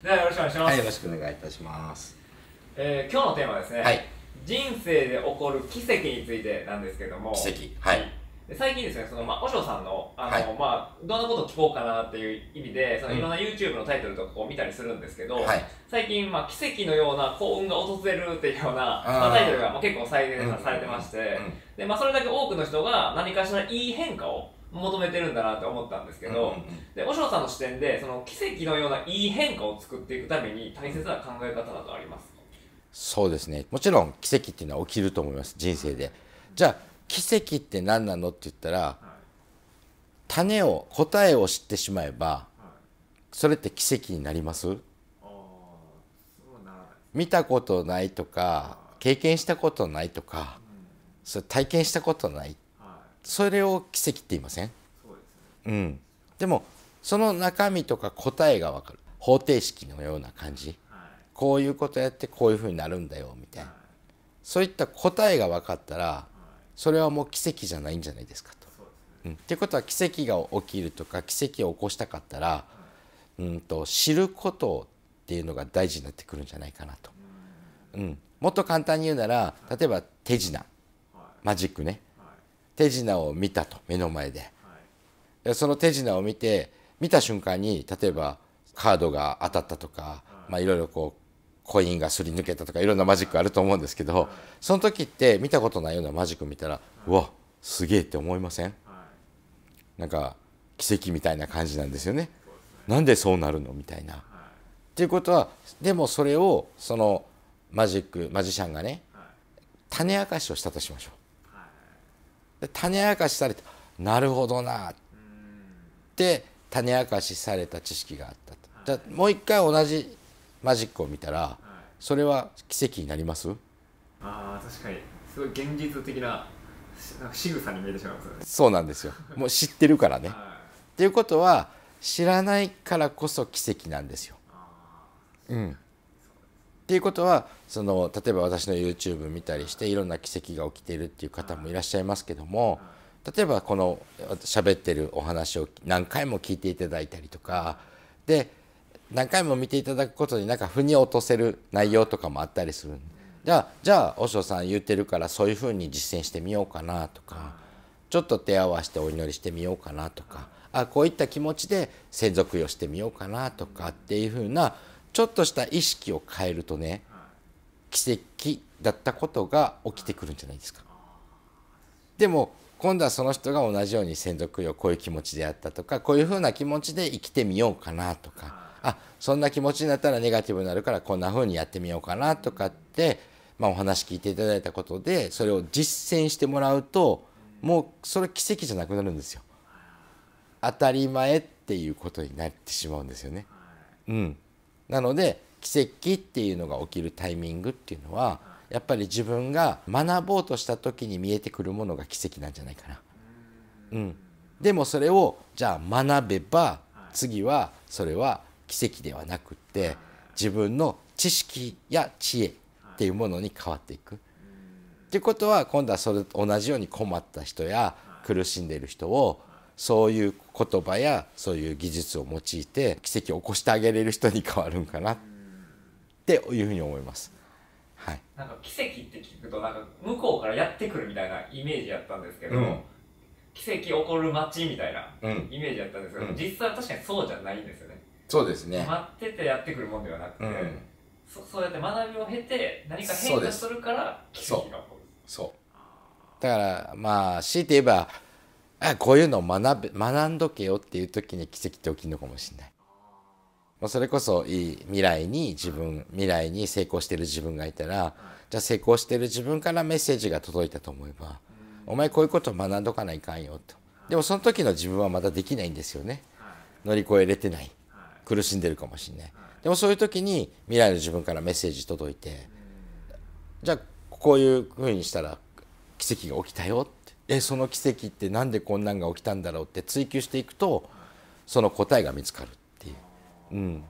ではよろしくお願いしますはいよろしくお願いいたします、えー、今日のテーマはですね、はい、人生で起こる奇跡についてなんですけども奇跡はい最近ですね、その、まあ、おしょうさんの、あの、はい、まあ、どんなことを聞こうかなっていう意味で、その、いろんな YouTube のタイトルとかを見たりするんですけど、うんはい、最近、まあ、奇跡のような幸運が訪れるっていうような、まあ、タイトルが、まあ、結構再現されてまして、で、まあ、それだけ多くの人が何かしらいい変化を求めてるんだなって思ったんですけど、で、和尚さんの視点で、その奇跡のようないい変化を作っていくために大切な考え方だとありますそうですね。もちろん奇跡っていうのは起きると思います、人生で。じゃあ、奇跡って何なのって言ったら、はい、種を、答えを知ってしまえば、はい、それって奇跡になります見たことないとか、経験したことないとか、それ体験したことないっそれを奇跡って言いませんうん、でもその中身とか答えが分かる方程式のような感じ、はい、こういうことやってこういうふうになるんだよみたいな、はい、そういった答えが分かったら、はい、それはもう奇跡じゃないんじゃないですかと。うね、うん、っていうことは奇跡が起きるとか奇跡を起こしたかったら、うんと知ることっていうのが大事になってくるんじゃないかなと。うん、もっと簡単に言うなら例えば手品、マジックね、手品を見たと目の前で、はい、その手品を見て見た瞬間に例えばカードが当たったとか、はいまあ、いろいろこうコインがすり抜けたとかいろんなマジックあると思うんですけど、はい、その時って見たことないようなマジック見たら、はい、うわすげえって思いません、はい、なんか奇跡みたいな感じなんですよね。ねなんでそうなるのみたいな。っていうことはでもそれをそのマジックマジシャンがね種明かしをしたとしましょう。で種明かしされたなるほどなって種明かしされた知識があったと、はい、じゃもう一回同じマジックを見たら、はい、それは奇跡になりますあ確かにすごい現実的な仕草に見えてしまいます、そうなんですよもう知ってるからね、はい、っていうことは知らないからこそ奇跡なんですようんっていうことはその例えば私の YouTube 見たりしていろんな奇跡が起きているっていう方もいらっしゃいますけども例えばこの喋ってるお話を何回も聞いていただいたりとかで何回も見ていただくことになんか腑に落とせる内容とかもあったりするじゃあじゃあ和尚さん言うてるからそういうふうに実践してみようかなとかちょっと手合わせてお祈りしてみようかなとかあこういった気持ちで先祖供養してみようかなとかっていうふうなちょっとした意識を変えるとね、奇跡だったことが起きてくるんじゃないですか。でも今度はその人が同じように専属よこういう気持ちであったとかこういうふうな気持ちで生きてみようかなとかあそんな気持ちになったらネガティブになるからこんなふうにやってみようかなとかって、まあ、お話聞いていただいたことでそれを実践してもらうともうそれ奇跡じゃなくなるんですよ。当たり前っていうことになってしまうんですよね。うん、なので奇跡っていうのが起きるタイミングっていうのはやっぱり自分が学ぼうとした時に見えてくるものが奇跡なんじゃないかな。うん、でもそれをじゃあ学べば次はそれは奇跡ではなくって自分の知識や知恵っていうものに変わっていく。っていうことは今度はそれと同じように困った人や苦しんでいる人をそういう言葉やそういう技術を用いて奇跡を起こしてあげれる人に変わるんかなっていうふうに思います。はい、なんか奇跡って聞くとなんか向こうからやってくるみたいなイメージやったんですけど、うん、奇跡起こる街みたいなイメージやったんですけど、うん、実際は確かにそうじゃないんですよね。そうですね待っててやってくるもんではなくて、うん、そそうやって学びを経て何か変化するから奇跡が起こる。そうだからまあ強いて言えばあこういうのを学べ学んどけよっていう時に奇跡って起きるのかもしれない。まそれこそいい未来に自分未来に成功してる自分がいたらじゃあ成功してる自分からメッセージが届いたと思えばお前こういうことを学んどかないかんよとでもその時の自分はまだできないんですよね乗り越えれてない苦しんでるかもしれないでもそういう時に未来の自分からメッセージ届いてじゃあこういうふうにしたら奇跡が起きたよってえその奇跡って何でこんなんが起きたんだろうって追求していくとその答えが見つかるっていう、うん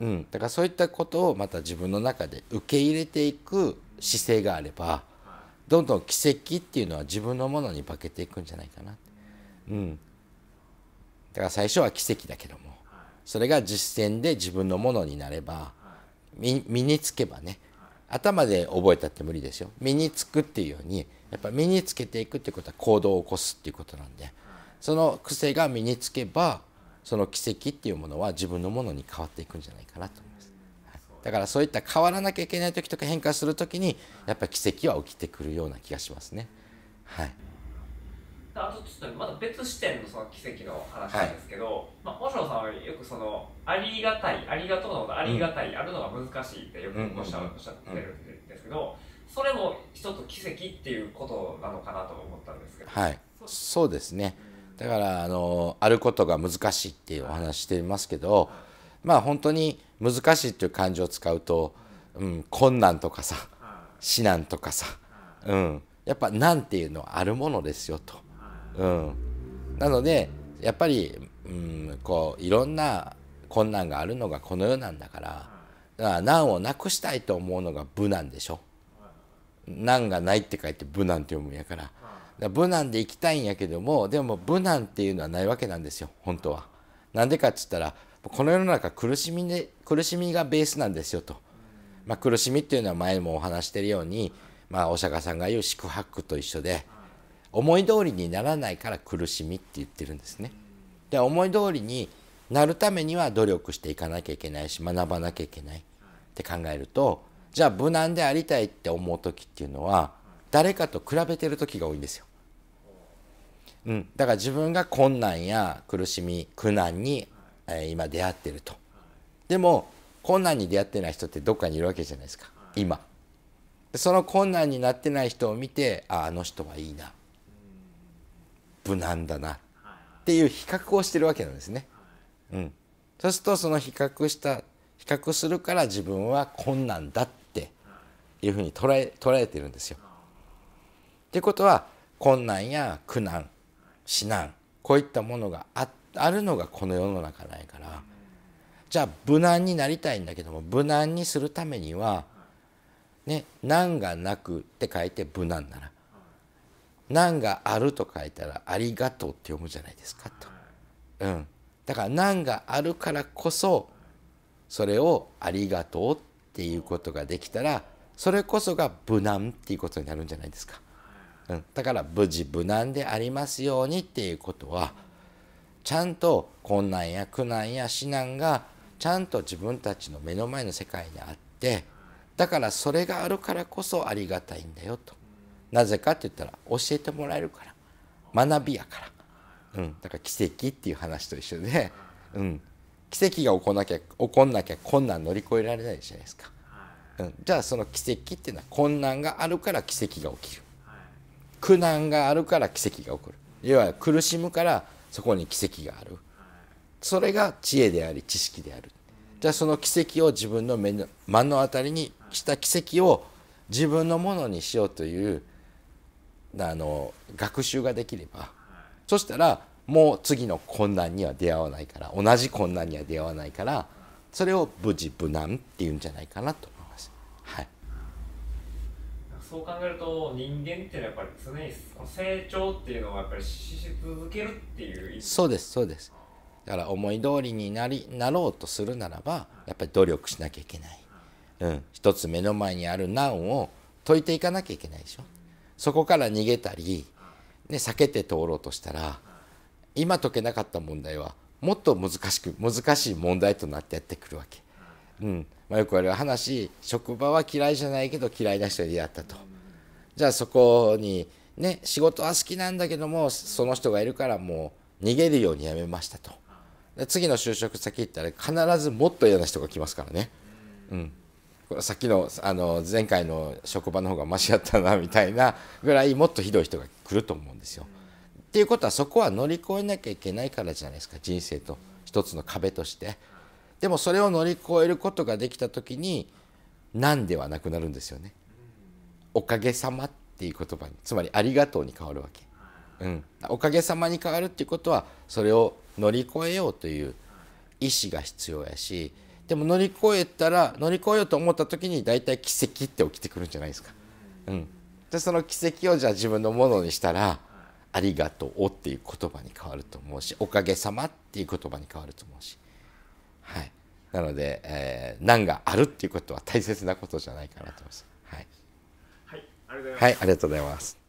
うん、だからそういったことをまた自分の中で受け入れていく姿勢があればどんどん奇跡っていうのは自分のものに化けていくんじゃないかな、うん、だから最初は奇跡だけどもそれが実践で自分のものになれば身につけばね頭で覚えたって無理ですよ身につくっていうようにやっぱ身につけていくってことは行動を起こすっていうことなんでその癖が身につけばその奇跡っていうものは自分のものに変わっていくんじゃないかなと思います。だからそういった変わらなきゃいけない時とか変化する時にやっぱり奇跡は起きてくるような気がしますね。はい、あとちょっとまだ別視点のその奇跡の話なんですけど、はい、まあ、星野さんはよくそのありがたいありがとうのことありがたい、うん、あるのが難しいってよくおっしゃ,、ってるんですけど。うんうんそれも一つ奇跡っていうことなのかなと思ったんですけどはいそうですねだからあのあることが難しいっていうお話してますけど、まあ本当に難しいっていう感字を使うと、うん、困難とかさ至難とかさ、うん、やっぱ難っていうのはあるものですよと。うん、なのでやっぱり、うん、こういろんな困難があるのがこの世なんだからだから難をなくしたいと思うのが無なんでしょ。う難がないって書いて無難って読むんやからだ無難で行きたいんやけどもでも無難っていうのはないわけなんですよ本当は。なんでかっつったらこの世の中苦しみで苦しみがベースなんですよと。まあ、苦しみっていうのは前もお話してるように、まあ、お釈迦さんが言う宿泊と一緒で思い通りにならないから苦しみって言ってるんですね。で思い通りになるためには努力していかなきゃいけないし学ばなきゃいけないって考えるとじゃあ無難でありたいって思う時っていうのは誰かと比べてる時が多いんですよ。うん、だから自分が困難や苦しみ苦難に、えー、今出会ってると。でも困難に出会ってない人ってどっかにいるわけじゃないですか今。その困難になってない人を見てああの人はいいな無難だなっていう比較をしてるわけなんですね。うん、そうするとその比較した比較するから自分は困難だっていうふうに捉え捉えてるんですよ。ってことは困難や苦難死難こういったものがああるのがこの世の中ないからじゃあ無難になりたいんだけども無難にするためには、ね、難がなくって書いて無難なら難があると書いたらありがとうって読むじゃないですかと。うん、だから難があるからこそそれをありがとうっていうことができたらそれこそが無難っていうことになるんじゃないですか、うん、だから無事無難でありますようにっていうことはちゃんと困難や苦難や死難がちゃんと自分たちの目の前の世界にあってだからそれがあるからこそありがたいんだよとなぜかって言ったら教えてもらえるから学びやから、うん、だから奇跡っていう話と一緒で、うん、奇跡が起こなきゃ起こんなきゃ困難乗り越えられないじゃないですかうん、じゃあその奇跡っていうのは困難があるから奇跡が起きる、苦難があるから奇跡が起こる要は苦しむからそこに奇跡があるそれが知恵であり知識であるじゃあその奇跡を自分の目の目の当たりにした奇跡を自分のものにしようというあの学習ができればそしたらもう次の困難には出会わないから同じ困難には出会わないからそれを無事無難っていうんじゃないかなとはいそう考えると人間っていうのはやっぱり常に成長っていうのはやっぱりし続けるっていうそうですそうですだから思い通りになりなろうとするならばやっぱり努力しなきゃいけない、うん、一つ目の前にある難を解いていかなきゃいけないでしょそこから逃げたり、ね、避けて通ろうとしたら今解けなかった問題はもっと難しく難しい問題となってやってくるわけうんまあ、よくあれ話職場は嫌いじゃないけど嫌いな人に出会ったと、じゃあそこにね仕事は好きなんだけどもその人がいるからもう逃げるようにやめましたとで次の就職先行ったら必ずもっと嫌な人が来ますからね、うん、さっきのあの前回の職場の方がマシやったなみたいなぐらいもっとひどい人が来ると思うんですよ。っていうことはそこは乗り越えなきゃいけないからじゃないですか人生と一つの壁として。でもそれを乗り越えることができた時に何ではなくなるんですよね。おかげさまっていう言葉につまりありがとうに変わるわけ。うん、おかげさまに変わるっていうことはそれを乗り越えようという意思が必要やしでも乗り越えたら乗り越えようと思った時に大体奇跡って起きてくるんじゃないですか。うん、でその奇跡をじゃあ自分のものにしたら「ありがとう」っていう言葉に変わると思うし「おかげさま」っていう言葉に変わると思うしはい、なので、えー、難があるっていうことは大切なことじゃないかなと思います。はい、はい、ありがとうございます。